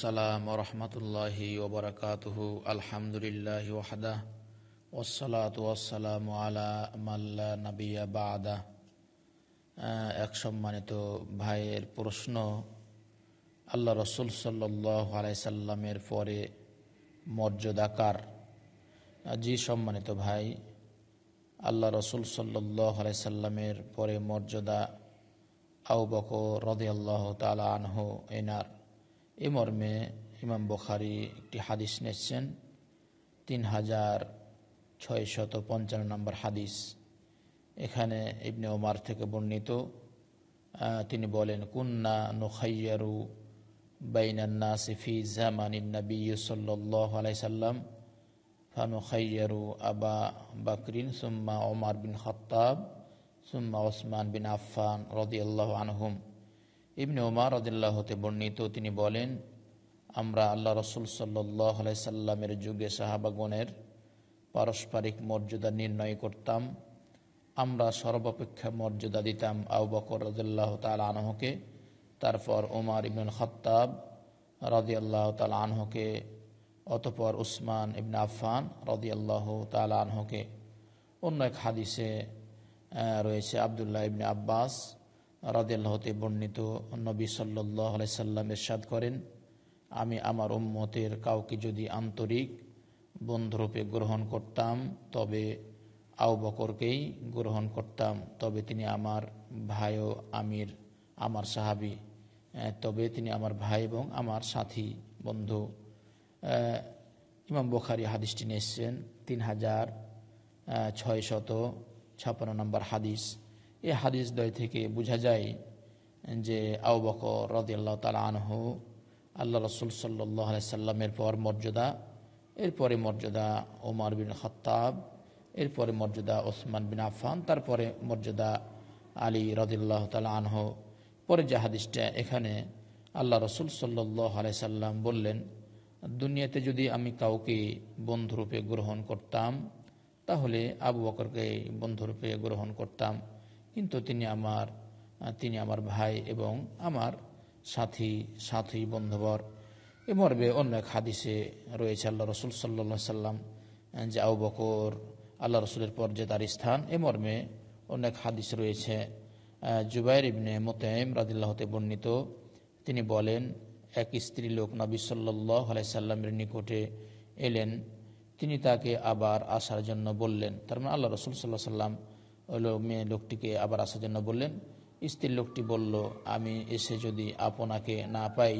সালাম রহমতুল্লাহি ওবরাকাতহ আলহামদুলিল্লাহ ওয়াহাদা ওসালাত ওয়াসালাম আলা মাল্লা নাবিয়া বাদা এক সম্মানিত ভাইয়ের প্রশ্ন আল্লাহ রসুল সাল্লাহ আলাইসাল্লামের পরে মর্যাদাকার জি সম্মানিত ভাই আল্লাহ রসুল সাল্লাহ আলাইসাল্লামের পরে মর্যাদা আউবক রদে আল্লাহ তালা আনহ এনার এ মর্মে ইমাম বখারি একটি হাদিস নিচ্ছেন তিন হাজার ছয়শত পঞ্চান্ন নম্বর হাদিস এখানে ইবনে ওমার থেকে বর্ণিত তিনি বলেন কুন্না নুখাইয়ারু বাইনান্না সিফি জামান নবী সাল্লাল্লাহু আলাইহি সাল্লাম আবা বাকরিন সুম্মা ওমার বিন খাত্তাব সুম্মা ওসমান বিন আফফান আল্লাহ আনহুম ইবনে ওমার রদুল্লাহ হতে বর্ণিত তিনি বলেন আমরা আল্লাহ রসুল সাল্লাহ সাল্লামের যুগে সাহাবাগণের পারস্পরিক মর্যাদা নির্ণয় করতাম আমরা সর্বাপেক্ষা মর্যাদা দিতাম আউ বকর রদুল্লাহ তাল আনহকে তারপর ওমার ইবনুল খত্তাব রদি আল্লাহ তাল আনহকে অতপর উসমান ইবন আফান রদি আল্লাহ তাল আনহকে অন্য এক হাদিসে রয়েছে আবদুল্লাহ ইবনে আব্বাস রাদেল্লাহতে বর্ণিত নবী সাল্লাহ সাল্লাম এরশাদ করেন আমি আমার উম্মতের কাউকে যদি আন্তরিক বন্ধুরূপে গ্রহণ করতাম তবে আউ বকরকেই গ্রহণ করতাম তবে তিনি আমার ভাই ও আমির আমার সাহাবি তবে তিনি আমার ভাই এবং আমার সাথী বন্ধু ইমাম বোখারি হাদিসটি নিয়ে এসছেন তিন হাজার ছয় শত ছাপ্পান্ন নম্বর হাদিস এ হাদিস দয় থেকে বোঝা যায় যে আউ বকর রদিয়াল্লাহ তালা আনহু আল্লাহ রসুল সাল্লাহ সাল্লামের পর মর্যাদা এরপরে মর্যাদা ওমর বিন খত্তাব এরপরে মর্যাদা ওসমান বিন আফান তারপরে মর্যাদা আলী রদিল্লাহ তালা আনহ পরে যে হাদিসটা এখানে আল্লাহ রসুল সাল্লাহ সাল্লাম বললেন দুনিয়াতে যদি আমি কাউকে বন্ধুরূপে গ্রহণ করতাম তাহলে আবু বকরকে বন্ধুরূপে গ্রহণ করতাম কিন্তু তিনি আমার তিনি আমার ভাই এবং আমার সাথী সাথী বন্ধুবর এ মর্বে অন্য এক হাদিসে রয়েছে আল্লাহ রসুল সাল্লা সাল্লাম যে আউ বকর আল্লাহ রসুলের পর যে তার স্থান এ মর্মে অনেক হাদিস রয়েছে জুবাইর ইবনে মোতায়েম রাদিল্লাহতে বর্ণিত তিনি বলেন এক স্ত্রী লোক নবী সাল্লাহ আলাইসাল্লামের নিকটে এলেন তিনি তাকে আবার আসার জন্য বললেন তার মানে আল্লাহ রসুল সাল্লাহ সাল্লাম মেয়ে লোকটিকে আবার আসার জন্য বললেন স্ত্রীর লোকটি বলল আমি এসে যদি আপনাকে না পাই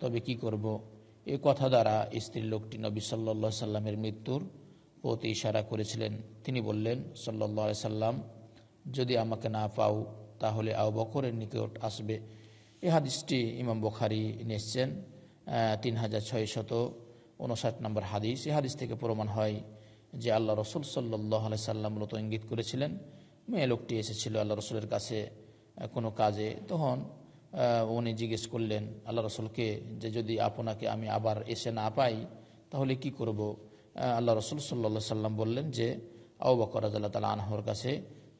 তবে কি করব। এ কথা দ্বারা স্ত্রীর লোকটি নবী সাল্লা সাল্লামের মৃত্যুর প্রতি ইশারা করেছিলেন তিনি বললেন সাল্লা সাল্লাম যদি আমাকে না পাও তাহলে আও বকরের নিকট আসবে এ হাদিসটি ইমাম বখারি নিয়েছেন তিন হাজার ছয়শত উনষাট নম্বর হাদিস এ হাদিস থেকে প্রমাণ হয় যে আল্লাহ রসুল সাল্লাহ সাল্লাম মূলত ইঙ্গিত করেছিলেন মেয়ে লোকটি এসেছিল আল্লাহ রসুলের কাছে কোনো কাজে তখন উনি জিজ্ঞেস করলেন আল্লাহ রসুলকে যে যদি আপনাকে আমি আবার এসে না পাই তাহলে কি করব আল্লাহ রসুল সাল্লা সাল্লাম বললেন যে আউ বকর তালা আনহর কাছে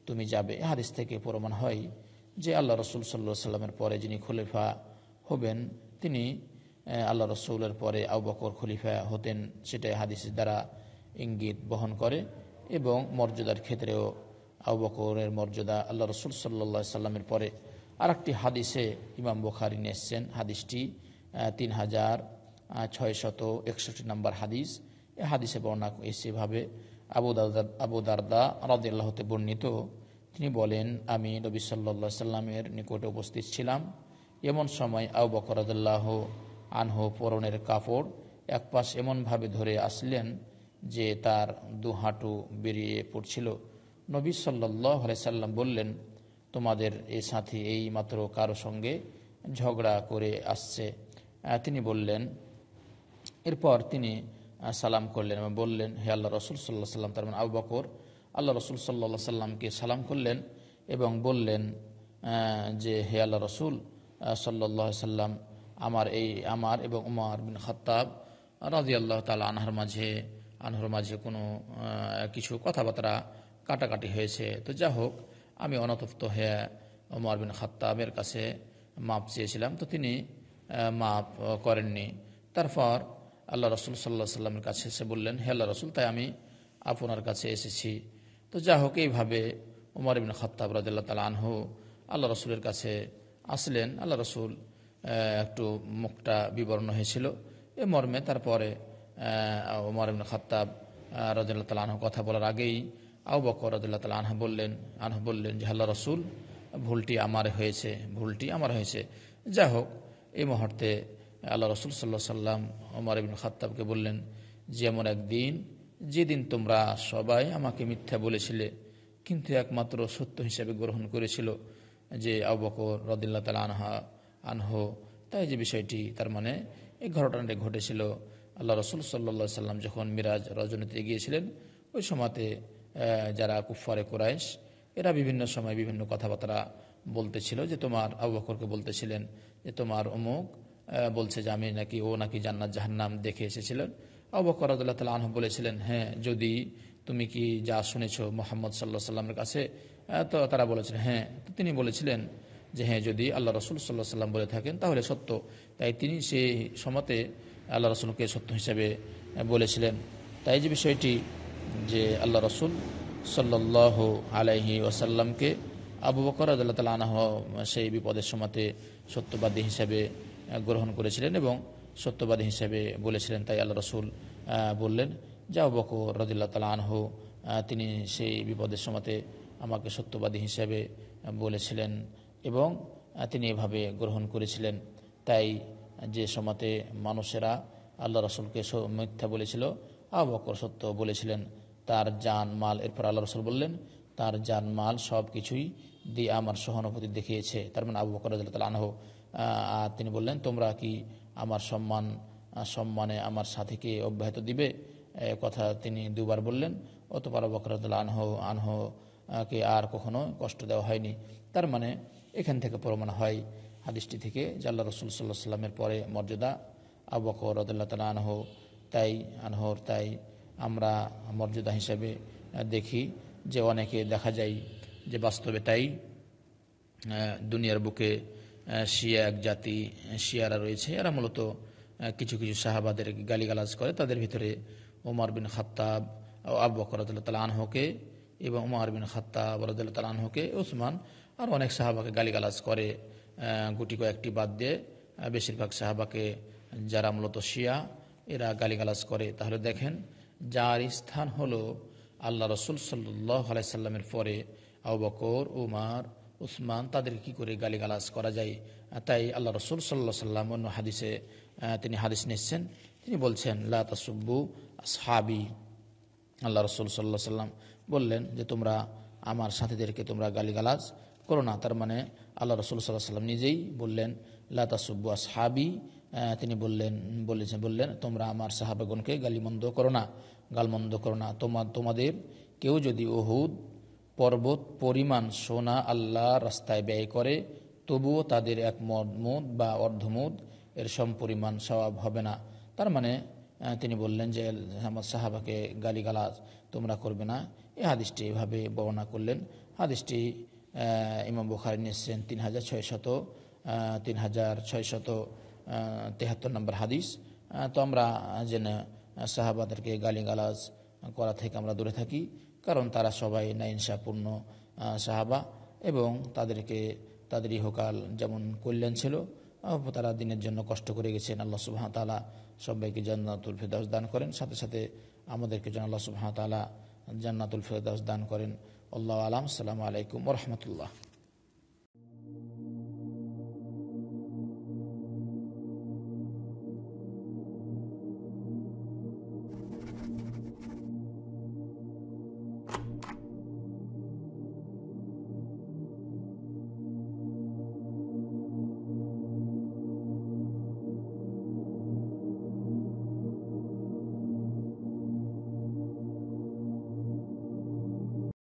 তুমি যাবে হাদিস থেকে প্রমাণ হয় যে আল্লাহ রসুল সাল্লা সাল্লামের পরে যিনি খলিফা হবেন তিনি আল্লাহ রসুলের পরে আউ বকর খলিফা হতেন সেটাই হাদিসের দ্বারা ইঙ্গিত বহন করে এবং মর্যাদার ক্ষেত্রেও আবু বকরের মর্যাদা আল্লাহ রসুল সাল্লা সাল্লামের পরে আর একটি হাদিসে ইমাম বুখারি নিয়ে এসছেন হাদিসটি তিন হাজার ছয় শত একষট্টি নম্বর হাদিস এ হাদিসে বর্ণনা এসেভাবে আবু দারদা আবু দারদা রাদিল্লাহতে বর্ণিত তিনি বলেন আমি নবী সাল্লা সাল্লামের নিকটে উপস্থিত ছিলাম এমন সময় আবু বকর আনহ পরনের কাপড় এক পাশ এমনভাবে ধরে আসলেন যে তার দু হাঁটু বেরিয়ে পড়ছিল নবী সাল্লাহ সাল্লাম বললেন তোমাদের এ সাথী এই মাত্র কারো সঙ্গে ঝগড়া করে আসছে তিনি বললেন এরপর তিনি সালাম করলেন এবং বললেন হে আল্লাহ রসুল সাল্লাহ সাল্লাম তার মানে আবু বকর আল্লাহ রসুল সাল্লাহ সাল্লামকে সালাম করলেন এবং বললেন যে হে আল্লাহ রসুল সাল্লাহ সাল্লাম আমার এই আমার এবং উমার বিন খত্তাব রাজি আল্লাহ তালা আনহার মাঝে আনহার মাঝে কোনো কিছু কথাবার্তা কাটাকাটি হয়েছে তো যা হোক আমি অনতপ্ত হয়ে ওমর বিন খাত্তাবের কাছে মাপ চেয়েছিলাম তো তিনি মাপ করেননি তারপর আল্লাহ রসুল সাল্লাহ সাল্লামের কাছে এসে বললেন হে আল্লাহ রসুল তাই আমি আপনার কাছে এসেছি তো যা হোক এইভাবে উমর ইবিন খত্তাব রাজাল্লা তাল আনহু আল্লাহ রসুলের কাছে আসলেন আল্লাহ রসুল একটু মুখটা বিবরণ হয়েছিল এ মর্মে তারপরে উমর ইবিন খত্তাব রাজাল্লা তাল আনহু কথা বলার আগেই আউ বকরাদুল্লাহ তালা আনহা বললেন আনহা বললেন যে আল্লাহ রসুল ভুলটি আমার হয়েছে ভুলটি আমার হয়েছে যাই হোক এই মুহূর্তে আল্লাহ রসুল সাল্লা সাল্লাম ওমর ইবিন খাত্তাবকে বললেন যেমন একদিন যেদিন তোমরা সবাই আমাকে মিথ্যা বলেছিলে কিন্তু একমাত্র সত্য হিসেবে গ্রহণ করেছিল যে বকর রদিল্লা তালা আনহা আনহ তাই যে বিষয়টি তার মানে এই ঘটনাটি ঘটেছিল আল্লাহ রসুল সাল্লা সাল্লাম যখন মিরাজ রজনীতে গিয়েছিলেন ওই সময়তে যারা কুফারে কোরাইশ এরা বিভিন্ন সময় বিভিন্ন কথাবার্তা বলতেছিল যে তোমার আবু বকরকে বলতেছিলেন যে তোমার অমুক বলছে যে আমি নাকি ও নাকি জান্নাত জাহান্নাম দেখে এসেছিলেন আবু বকর রাজুল্লাহ তাল আনহু বলেছিলেন হ্যাঁ যদি তুমি কি যা শুনেছ মোহাম্মদ সাল্লা সাল্লামের কাছে তো তারা বলেছিলেন হ্যাঁ তো তিনি বলেছিলেন যে হ্যাঁ যদি আল্লাহ রসুল সাল্লাহ সাল্লাম বলে থাকেন তাহলে সত্য তাই তিনি সেই সমাতে আল্লাহ রসুলকে সত্য হিসাবে বলেছিলেন তাই যে বিষয়টি যে আল্লাহ রসুল সাল্লাহ আলাইহি ওয়াসাল্লামকে আবু বকর আদাল্লা তালা আনাহ সেই বিপদের সময়তে সত্যবাদী হিসাবে গ্রহণ করেছিলেন এবং সত্যবাদী হিসাবে বলেছিলেন তাই আল্লাহ রসুল বললেন যে আবু বকর রদুল্লাহ তালা আনহ তিনি সেই বিপদের সময়তে আমাকে সত্যবাদী হিসাবে বলেছিলেন এবং তিনি এভাবে গ্রহণ করেছিলেন তাই যে সমাতে মানুষেরা আল্লাহ রসুলকে মিথ্যা বলেছিল আবু বকর সত্য বলেছিলেন তার জান মাল এরপর আল্লাহ রসুল বললেন তার জান মাল সব কিছুই দিয়ে আমার সহানুভূতি দেখিয়েছে তার মানে আবু বকর আনহ তিনি বললেন তোমরা কি আমার সম্মান সম্মানে আমার সাথীকে অব্যাহত দিবে কথা তিনি দুবার বললেন অতপর বকরাতুল আনহ আনহ কে আর কখনো কষ্ট দেওয়া হয়নি তার মানে এখান থেকে প্রমাণ হয় হাদিসটি থেকে জাল্লা রসুল সাল্লাহ সাল্লামের পরে মর্যাদা আবু বকর রদুল্লাহ তালা আনহ তাই আনহর তাই আমরা মর্যাদা হিসাবে দেখি যে অনেকে দেখা যায় যে বাস্তবে তাই দুনিয়ার বুকে শিয়া এক জাতি শিয়ারা রয়েছে এরা মূলত কিছু কিছু সাহাবাদের গালিগালাজ করে তাদের ভিতরে ওমর বিন খাত্তাব ও আব্বু রদুল্লাহ আনহকে এবং ওমর বিন খাত্তাব রদুল্লাহ আনহকে ওসমান আর অনেক সাহাবাকে গালিগালাজ করে গুটি কয়েকটি বাদ দিয়ে বেশিরভাগ সাহাবাকে যারা মূলত শিয়া এরা গালিগালাজ করে তাহলে দেখেন যার স্থান হল আল্লাহ রসুল সাল্লাহ আলাইসাল্লামের পরে আউ বকর উমার উসমান তাদের কি করে গালিগালাজ করা যায় তাই আল্লাহ রসুল সাল্লাহ সাল্লাম অন্য হাদিসে তিনি হাদিস নিচ্ছেন তিনি বলছেন লাসুব্বু সাবি আল্লাহ রসুল সাল্লাহ সাল্লাম বললেন যে তোমরা আমার সাথীদেরকে তোমরা গালিগালাজ করো না তার মানে আল্লাহ রসুল সাল্লাহ সাল্লাম নিজেই বললেন লা তাসুব্বু আসহাবি তিনি বললেন বলেছেন বললেন তোমরা আমার সাহাবাগণকে গালিমন্দ করো না গালমন্দ করো না তোমার তোমাদের কেউ যদি ওহুদ পর্বত পরিমাণ সোনা আল্লাহ রাস্তায় ব্যয় করে তবুও তাদের এক মদমুদ বা অর্ধমুদ এর সম পরিমাণ স্বভাব হবে না তার মানে তিনি বললেন যে আমার সাহাবাকে গালিগালাজ তোমরা করবে না এ হাদিসটি এভাবে বর্ণনা করলেন হাদিসটি ইমাম বুখারি নিয়েছেন তিন হাজার ছয়শত তিন হাজার ছয়শত তেহাত্তর নম্বর হাদিস তো আমরা যেন সাহাবাদেরকে গালিগালাজ করা থেকে আমরা দূরে থাকি কারণ তারা সবাই নাইনসাপূর্ণ সাহাবা এবং তাদেরকে তাদের ইহকাল যেমন কল্যাণ ছিল তারা দিনের জন্য কষ্ট করে গেছেন আল্লাহ সুবাহ তালা সবাইকে জান্নাতুল ফেদাস দান করেন সাথে সাথে আমাদেরকে যেন আল্লাহ সুবাহ তালা জান্নাতুল ফেদাস দান করেন আল্লাহ আলাম সালামু আলাইকুম রহমতুল্লাহ